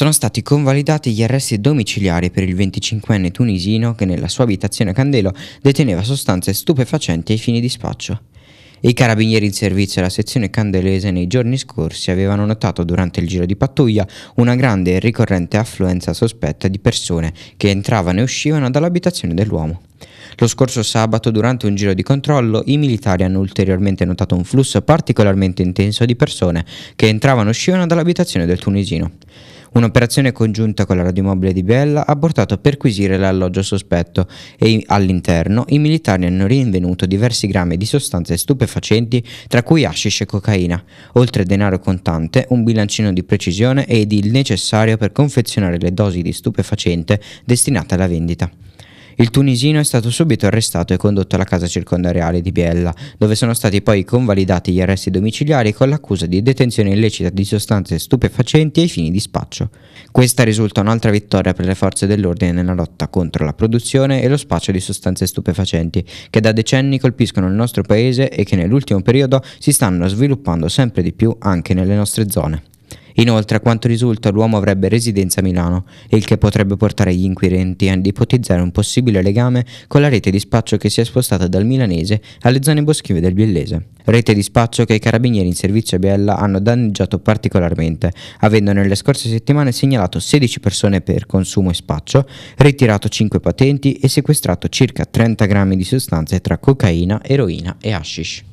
sono stati convalidati gli arresti domiciliari per il 25enne tunisino che nella sua abitazione a Candelo deteneva sostanze stupefacenti ai fini di spaccio. I carabinieri in servizio alla sezione candelese nei giorni scorsi avevano notato durante il giro di pattuglia una grande e ricorrente affluenza sospetta di persone che entravano e uscivano dall'abitazione dell'uomo. Lo scorso sabato, durante un giro di controllo, i militari hanno ulteriormente notato un flusso particolarmente intenso di persone che entravano e uscivano dall'abitazione del tunisino. Un'operazione congiunta con la radiomobile di Biella ha portato a perquisire l'alloggio sospetto e all'interno i militari hanno rinvenuto diversi grammi di sostanze stupefacenti tra cui hashish e cocaina, oltre a denaro contante, un bilancino di precisione ed il necessario per confezionare le dosi di stupefacente destinate alla vendita. Il tunisino è stato subito arrestato e condotto alla casa circondariale di Biella, dove sono stati poi convalidati gli arresti domiciliari con l'accusa di detenzione illecita di sostanze stupefacenti ai fini di spaccio. Questa risulta un'altra vittoria per le forze dell'ordine nella lotta contro la produzione e lo spaccio di sostanze stupefacenti, che da decenni colpiscono il nostro paese e che nell'ultimo periodo si stanno sviluppando sempre di più anche nelle nostre zone. Inoltre, a quanto risulta, l'uomo avrebbe residenza a Milano, il che potrebbe portare gli inquirenti ad ipotizzare un possibile legame con la rete di spaccio che si è spostata dal milanese alle zone boschive del biellese. Rete di spaccio che i carabinieri in servizio a Biella hanno danneggiato particolarmente, avendo nelle scorse settimane segnalato 16 persone per consumo e spaccio, ritirato 5 patenti e sequestrato circa 30 grammi di sostanze tra cocaina, eroina e hashish.